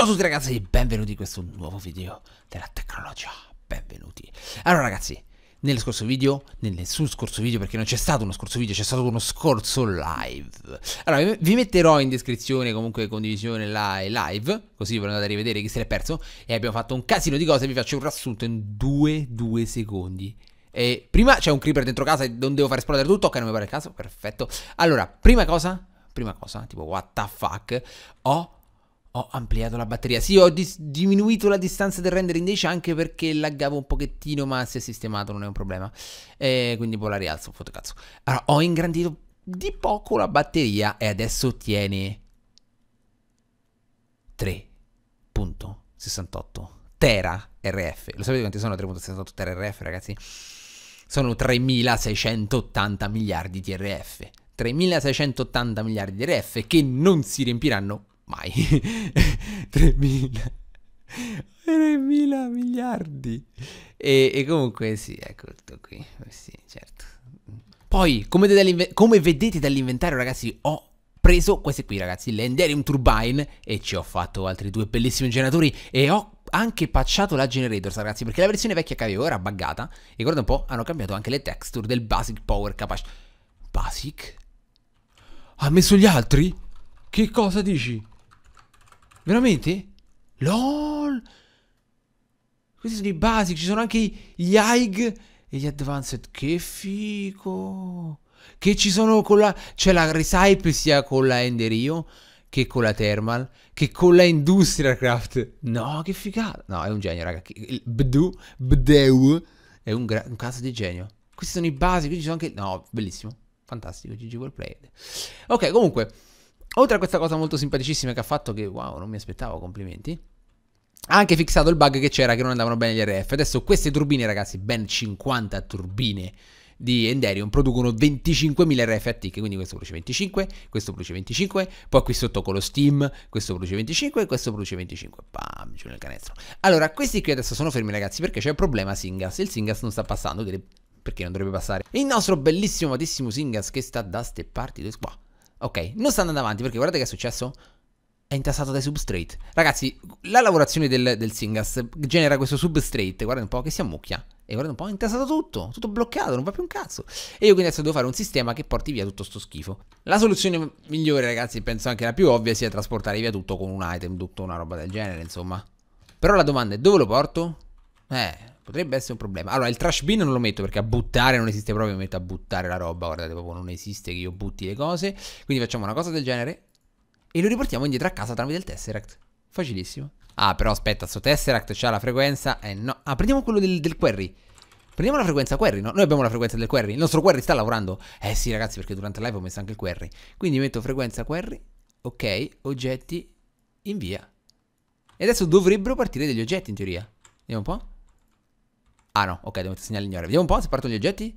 Ciao a tutti ragazzi, benvenuti in questo nuovo video della tecnologia, benvenuti Allora ragazzi, nello scorso video, nel sul scorso video perché non c'è stato uno scorso video, c'è stato uno scorso live Allora, vi metterò in descrizione, comunque condivisione la live, così ve lo andate a rivedere chi se l'è perso E abbiamo fatto un casino di cose, vi faccio un rassunto in 2-2 secondi e prima c'è un creeper dentro casa e non devo far esplodere tutto, ok non mi pare il caso, perfetto Allora, prima cosa, prima cosa, tipo what the fuck Ho ho ampliato la batteria. Sì, ho dis- diminuito la distanza del render in 10 anche perché laggavo un pochettino, ma si è sistemato, non è un problema. E quindi poi la rialzo, foto cazzo. Allora, ho ingrandito di poco la batteria e adesso ottiene 3.68 tera RF. Lo sapete quanti sono 3.68 tera RF, ragazzi? Sono 3680 miliardi di RF. 3680 miliardi di RF che non si riempiranno mai 3.000 3.000 miliardi e, e, comunque sì ecco tutto qui eh, sì certo poi come, come vedete dall'inventario ragazzi ho preso queste qui ragazzi l'Enderium Turbine e ci ho fatto altri due bellissimi generatori e ho anche patchato la generator ragazzi perché la versione vecchia che avevo era buggata e guarda un po' hanno cambiato anche le texture del basic power capace basic? ha messo gli altri? che cosa dici? Veramente? LOL! Questi sono i basic, ci sono anche gli AIG e gli advanced. Che fico! Che ci sono con la... C'è la Recipe sia con la Enderio che con la Thermal, che con la Industrial Craft. No, che figata! No, è un genio, raga. Bdu, Bdeu, è un, un, caso di genio. Questi sono i basic, quindi ci sono anche... No, bellissimo. Fantastico, GG World Play. Ok, comunque... Oltre a questa cosa molto simpaticissima che ha fatto, che wow, non mi aspettavo, complimenti. Ha anche fissato il bug che c'era che non andavano bene gli RF. Adesso queste turbine, ragazzi, ben 50 turbine di Enderium producono 25.000 RF a tick, quindi questo produce 25, questo produce 25, poi qui sotto con lo Steam, questo produce 25 questo produce 25. Pam, giù nel canestro. Allora, questi qui adesso sono fermi, ragazzi, perché c'è un problema Singas. Il Singas non sta passando, perché non dovrebbe passare. Il nostro bellissimo, matissimo Singas che sta da ste parti, qua Ok, non sta andando avanti perché guardate che è successo? È intassato dai substrate. Ragazzi, la lavorazione del, del Singas genera questo substrate, guardate un po', che si ammucchia. E guardate un po', è intassato tutto. tutto bloccato, non va più un cazzo. E io quindi adesso devo fare un sistema che porti via tutto sto schifo. La soluzione migliore, ragazzi, penso anche la più ovvia, sia trasportare via tutto con un item, tutto una roba del genere, insomma. Però la domanda è dove lo porto? Eh, Potrebbe essere un problema. Allora, il trash bin non lo metto perché a buttare non esiste proprio. Mi metto a buttare la roba. Guardate, proprio non esiste che io butti le cose. Quindi facciamo una cosa del genere. E lo riportiamo indietro a casa tramite il Tesseract. Facilissimo. Ah, però aspetta, sto Tesseract c'ha la frequenza. Eh no. Ah, prendiamo quello del, del query. Prendiamo la frequenza query, no? Noi abbiamo la frequenza del query. Il nostro query sta lavorando. Eh sì, ragazzi, perché durante il live ho messo anche il query. Quindi metto frequenza query. Ok, oggetti, invia. E adesso dovrebbero partire degli oggetti in teoria. Vediamo un po'. Ah no, ok, devo mettere segnale Vediamo un po' se partono gli oggetti.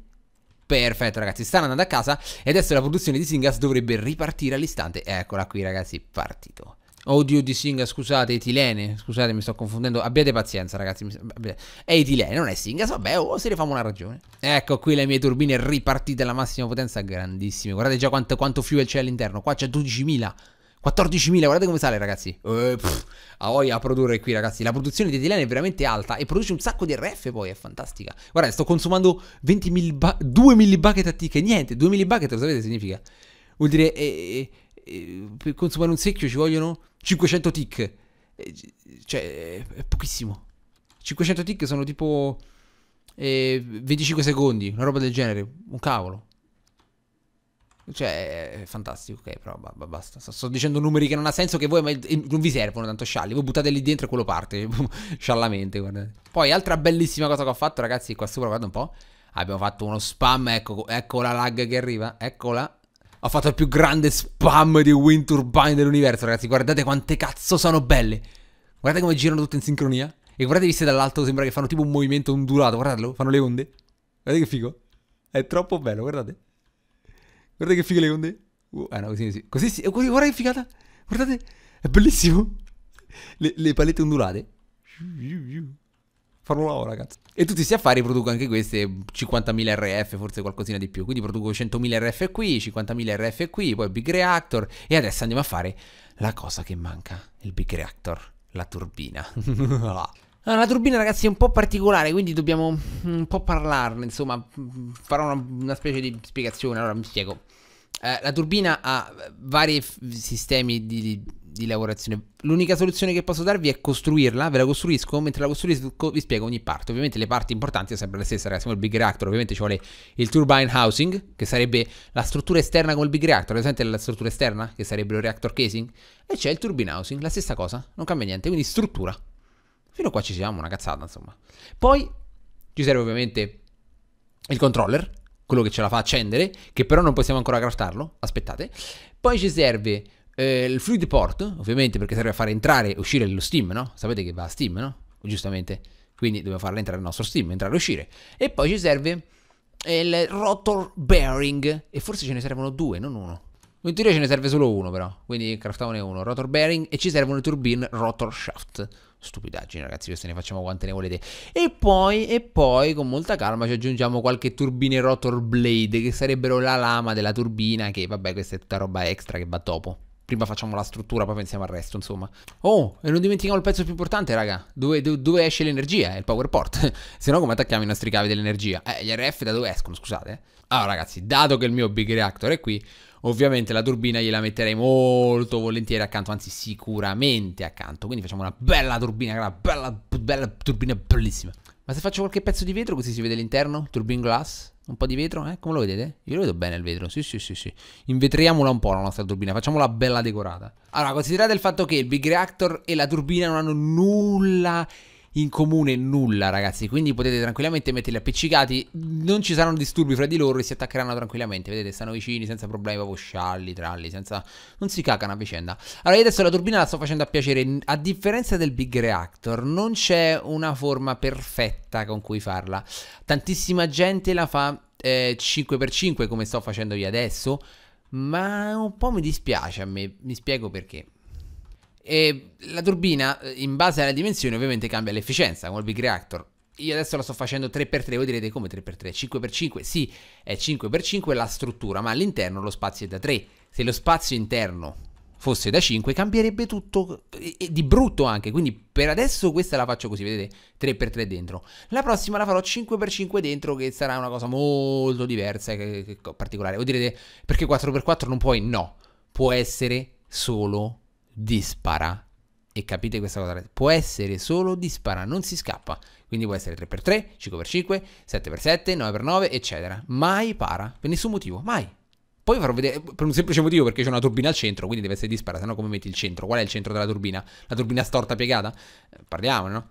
Perfetto ragazzi, stanno andando a casa e adesso la produzione di Singas dovrebbe ripartire all'istante. Eccola qui ragazzi, partito. Oddio di Singa, scusate, etilene. Scusate, mi sto confondendo. Abbiate pazienza, ragazzi. È etilene, eh, non è Singa. Vabbè, o oh, se ne famo una ragione. Ecco qui le mie turbine ripartite alla massima potenza, grandissime. Guardate già quanto, quanto fuel c'è all'interno. Qua c'è 12.000. 14.000, guardate come sale ragazzi. Eh, a voglia a produrre qui ragazzi. La produzione di Dylan è veramente alta e produce un sacco di RF poi, è fantastica. Guarda, sto consumando 20 milliba- 2 millibucket a tick, niente, 2 millibucket lo sapete significa? Vuol dire, eh, eh, eh, per consumare un secchio ci vogliono 500 tick. Eh, cioè, è pochissimo. 500 tick sono tipo 25 eh, secondi, una roba del genere, un cavolo. Cioè, è fantastico, ok, però basta. Sto, dicendo numeri che non ha senso che voi ma, non vi servono tanto scialli. Voi buttate lì dentro e quello parte. sciallamente, guardate. Poi, altra bellissima cosa che ho fatto, ragazzi, qua sopra, guarda un po'. Abbiamo fatto uno spam, ecco, ecco la lag che arriva, eccola. Ho fatto il più grande spam di wind turbine dell'universo, ragazzi. Guardate quante cazzo sono belle. Guardate come girano tutte in sincronia. E guardate viste dall'alto, sembra che fanno tipo un movimento ondulato. Guardatelo, fanno le onde. Guardate che figo. È troppo bello, guardate. Guardate che figa le onde. Uh, ah no, così sì. Così sì. Così, oh, guarda che figata. Guardate. È bellissimo. Le, le palette ondulate. Formula 1, ragazzi. E tutti questi affari produco anche queste 50.000 RF, forse qualcosina di più. Quindi produco 100.000 RF qui, 50.000 RF qui, poi Big Reactor. E adesso andiamo a fare la cosa che manca, il Big Reactor, la turbina. la turbina, ragazzi, è un po' particolare, quindi dobbiamo un po' parlarne, insomma, farò una, una specie di spiegazione, allora mi spiego. Eh, la turbina ha vari sistemi di, di, di, lavorazione. L'unica soluzione che posso darvi è costruirla, ve la costruisco, mentre la costruisco vi spiego ogni parte. Ovviamente le parti importanti sono sempre le stesse, ragazzi, come il Big Reactor, ovviamente ci vuole il turbine housing, che sarebbe la struttura esterna con il Big Reactor, presente la struttura esterna, che sarebbe il reactor casing, e c'è il turbine housing, la stessa cosa, non cambia niente, quindi struttura. Fino a qua ci siamo, una cazzata, insomma. Poi ci serve ovviamente il controller, quello che ce la fa accendere, che però non possiamo ancora craftarlo, aspettate. Poi ci serve eh, il fluid port, ovviamente perché serve a far entrare e uscire lo Steam, no? Sapete che va a Steam, no? Giustamente. Quindi dobbiamo farla entrare il nostro Steam, entrare e uscire. E poi ci serve eh, il rotor bearing, e forse ce ne servono due, non uno. In teoria ce ne serve solo uno però, quindi craftamone uno, rotor bearing e ci servono i turbine rotor shaft. Stupidaggine ragazzi, queste ne facciamo quante ne volete. E poi, e poi con molta calma ci aggiungiamo qualche turbine rotor blade che sarebbero la lama della turbina che vabbè questa è tutta roba extra che va dopo. Prima facciamo la struttura, poi pensiamo al resto, insomma. Oh, e non dimentichiamo il pezzo più importante, raga. Dove, dove, dove esce l'energia? È il power port. Se no, come attacchiamo i nostri cavi dell'energia? Eh, gli RF da dove escono, scusate. Allora, ah, ragazzi, dato che il mio big reactor è qui, Ovviamente la turbina gliela metterei molto volentieri accanto, anzi sicuramente accanto. Quindi facciamo una bella turbina, una bella, bella turbina bellissima. Ma se faccio qualche pezzo di vetro così si vede l'interno, turbine glass, un po' di vetro, eh? Come lo vedete? Io lo vedo bene il vetro, sì sì sì sì. Invetriamola un po' la nostra turbina, facciamola bella decorata. Allora, considerate il fatto che il Big Reactor e la turbina non hanno nulla in comune nulla, ragazzi. Quindi potete tranquillamente metterli appiccicati. Non ci saranno disturbi fra di loro e si attaccheranno tranquillamente. Vedete, stanno vicini, senza problemi, proprio scialli, tralli, senza... Non si cacano a vicenda. Allora, io adesso la turbina la sto facendo a piacere. A differenza del Big Reactor, non c'è una forma perfetta con cui farla. Tantissima gente la fa eh, 5x5, come sto facendo io adesso. Ma un po' mi dispiace a me, mi spiego perché. E la turbina, eh, in base alla dimensione, ovviamente cambia l'efficienza come il big reactor. Io adesso la sto facendo 3x3, voi direte come 3x3? 5x5? Sì, è 5x5 la struttura, ma all'interno lo spazio è da 3. Se lo spazio interno fosse da 5 cambierebbe tutto e eh, eh, di brutto anche, quindi per adesso questa la faccio così, vedete, 3x3 dentro. La prossima la farò 5x5 dentro che sarà una cosa molto diversa e particolare. Voi direte perché 4x4 non puoi? No, può essere solo dispara. E capite questa cosa? Può essere solo dispara, non si scappa. Quindi può essere 3x3, 5x5, 7x7, 9x9, eccetera. Mai para, per nessun motivo, mai. Poi farò vedere, eh, per un semplice motivo, perché c'è una turbina al centro, quindi deve essere dispara, se no come metti il centro? Qual è il centro della turbina? La turbina storta piegata? Eh, Parliamo, no?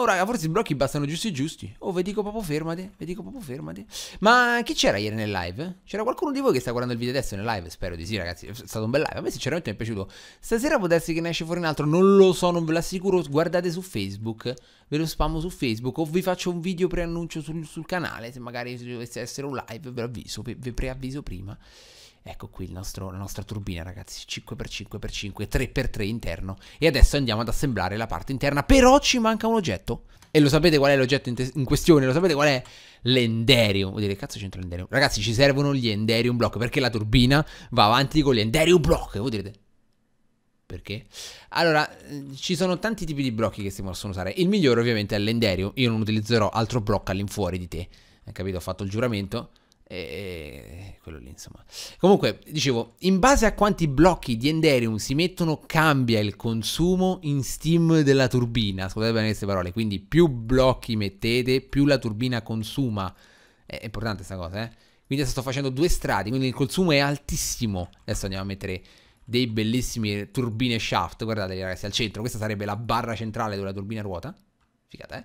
Oh raga, forse i blocchi bastano giusti giusti. Oh, vi dico proprio fermate, vi dico proprio fermate. Ma chi c'era ieri nel live? C'era qualcuno di voi che sta guardando il video adesso nel live? Spero di sì, ragazzi. È stato un bel live. A me sinceramente mi è piaciuto. Stasera può che ne esce fuori un altro, non lo so, non ve l'assicuro. Guardate su Facebook, ve lo spammo su Facebook o vi faccio un video preannuncio sul, sul canale, se magari dovesse essere un live, ve lo avviso, ve, ve preavviso prima. Ecco qui nostro, la nostra turbina ragazzi, 5x5x5, 3x3 interno. E adesso andiamo ad assemblare la parte interna, però ci manca un oggetto. E lo sapete qual è l'oggetto in, in, questione? Lo sapete qual è? L'Enderium. Vuol dire, che cazzo c'entra l'Enderium? Ragazzi, ci servono gli Enderium Block, perché la turbina va avanti con gli Enderium Block. Voi direte, perché? Allora, ci sono tanti tipi di blocchi che si possono usare. Il migliore ovviamente è l'Enderium. Io non utilizzerò altro blocco all'infuori di te. Hai eh, capito? Ho fatto il giuramento. E, quello lì, insomma. Comunque, dicevo, in base a quanti blocchi di Enderium si mettono, cambia il consumo in Steam della turbina. Scusate bene queste parole. Quindi, più blocchi mettete, più la turbina consuma. È importante questa cosa, eh. Quindi adesso sto facendo due strati, quindi il consumo è altissimo. Adesso andiamo a mettere dei bellissimi turbine shaft. Guardate, ragazzi, al centro. Questa sarebbe la barra centrale dove la turbina ruota. Figata, eh?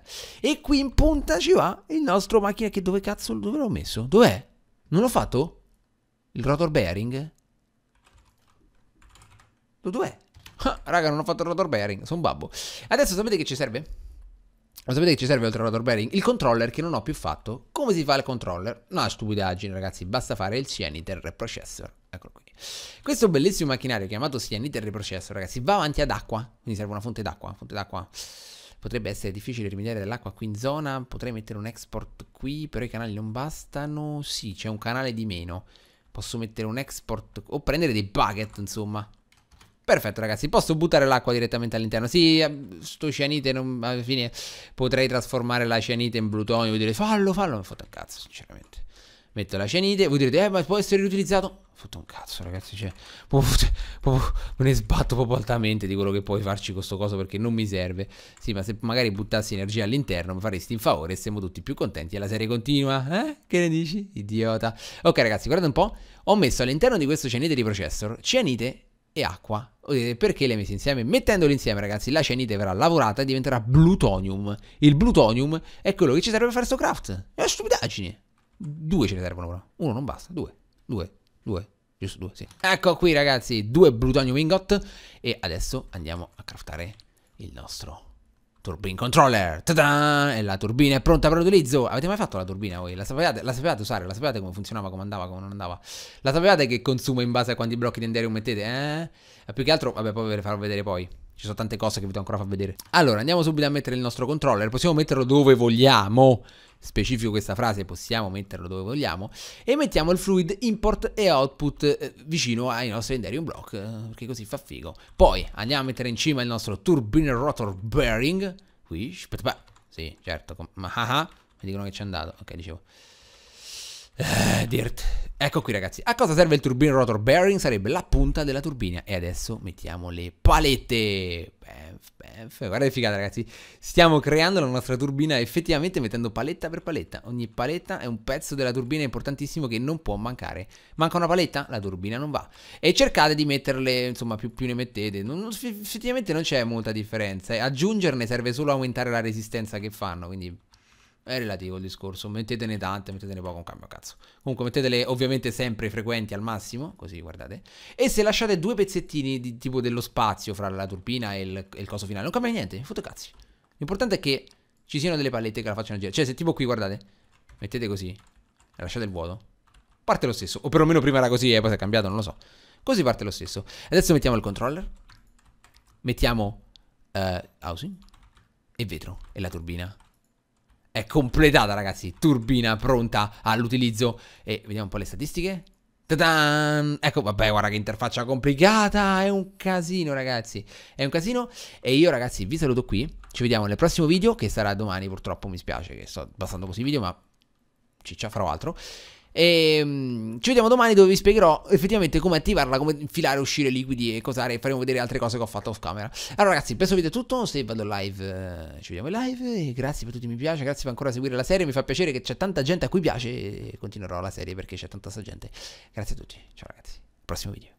E qui in punta ci va il nostro macchina che dove cazzo dove l'ho messo? Dov'è? Non l'ho fatto? Il rotor bearing? Dov'è? Ah, raga, non ho fatto il rotor bearing, sono babbo. Adesso sapete che ci serve? Lo sapete che ci serve oltre al rotor bearing? Il controller che non ho più fatto. Come si fa il controller? No, stupidaggine, ragazzi, basta fare il Cianiter Reprocessor. Eccolo qui. Questo bellissimo macchinario chiamato Cianiter Reprocessor, ragazzi, va avanti ad acqua. Quindi serve una fonte d'acqua, fonte d'acqua Potrebbe essere difficile rimediare dell'acqua qui in zona, potrei mettere un export qui, però i canali non bastano. Sì, c'è un canale di meno. Posso mettere un export o prendere dei bucket, insomma. Perfetto ragazzi, posso buttare l'acqua direttamente all'interno Sì, eh, sto cianite non, alla fine potrei trasformare la cianite in plutonio dire fallo, fallo, non foto un cazzo sinceramente metto la cenite, voi direte, eh, ma può essere riutilizzato? Fotto un cazzo, ragazzi, cioè, proprio, proprio, me ne sbatto proprio altamente di quello che puoi farci con questo coso perché non mi serve. Sì, ma se magari buttassi energia all'interno mi faresti in favore e siamo tutti più contenti e la serie continua, eh? Che ne dici? Idiota. Ok, ragazzi, guardate un po', ho messo all'interno di questo cenite di processor cianite e acqua. Perché le ho messe insieme? Mettendole insieme, ragazzi, la cenite verrà lavorata e diventerà plutonium. Il plutonium è quello che ci serve per fare sto craft. È una stupidaggine. Due ce ne servono però. Uno non basta. Due. Due. Due. Giusto due, sì. Ecco qui ragazzi, due Brutonium Wingot. E adesso andiamo a craftare il nostro Turbine Controller. Ta-da! E la turbina è pronta per l'utilizzo. Avete mai fatto la turbina voi? La sapevate, la sapevate, usare? La sapevate come funzionava, come andava, come non andava? La sapevate che consuma in base a quanti blocchi di Enderium mettete? Eh? Più che altro, vabbè, poi ve le farò vedere poi. Ci sono tante cose che vi devo ancora far vedere. Allora, andiamo subito a mettere il nostro controller. Possiamo metterlo dove vogliamo. Specifico questa frase, possiamo metterlo dove vogliamo. E mettiamo il fluid import e output eh, vicino ai nostri Enderium block. Eh, perché così fa figo. Poi andiamo a mettere in cima il nostro turbine rotor bearing. Qui. Sì, certo. Ma ah ah. Mi dicono che c'è andato. Ok, dicevo. Eh, dirt. Ecco qui ragazzi, a cosa serve il turbine rotor bearing? Sarebbe la punta della turbina e adesso mettiamo le palette benf, benf. guarda che figata ragazzi Stiamo creando la nostra turbina effettivamente mettendo paletta per paletta Ogni paletta è un pezzo della turbina importantissimo che non può mancare Manca una paletta? La turbina non va E cercate di metterle, insomma più, più ne mettete non, Effettivamente non c'è molta differenza Aggiungerne serve solo a aumentare la resistenza che fanno Quindi è relativo il discorso, mettetene tante, mettetene poco, un cambio cazzo. Comunque mettetele ovviamente sempre frequenti al massimo, così guardate. E se lasciate due pezzettini di, tipo dello spazio fra la turbina e il, e il coso finale, non cambia niente, foto cazzi. L'importante è che ci siano delle palette che la facciano girare. Cioè se tipo qui guardate, mettete così, lasciate il vuoto, parte lo stesso. O perlomeno prima era così e poi si è cambiato, non lo so. Così parte lo stesso. Adesso mettiamo il controller, mettiamo uh, housing e vetro e la turbina è completata, ragazzi. Turbina pronta all'utilizzo. E vediamo un po' le statistiche. Ta-dan! Ecco, vabbè, guarda che interfaccia complicata. È un casino, ragazzi. È un casino. E io, ragazzi, vi saluto qui. Ci vediamo nel prossimo video, che sarà domani. Purtroppo mi spiace che sto passando così video, ma ciccia farò altro. E ehm, ci vediamo domani dove vi spiegherò effettivamente come attivarla, come infilare, e uscire liquidi e cosare. Faremo vedere altre cose che ho fatto off camera. Allora, ragazzi, questo video è tutto. Se vado live, eh, ci vediamo in live. E grazie per tutti i mi piace. Grazie per ancora seguire la serie. Mi fa piacere che c'è tanta gente a cui piace. E continuerò la serie perché c'è tanta gente. Grazie a tutti. Ciao, ragazzi. Prossimo video.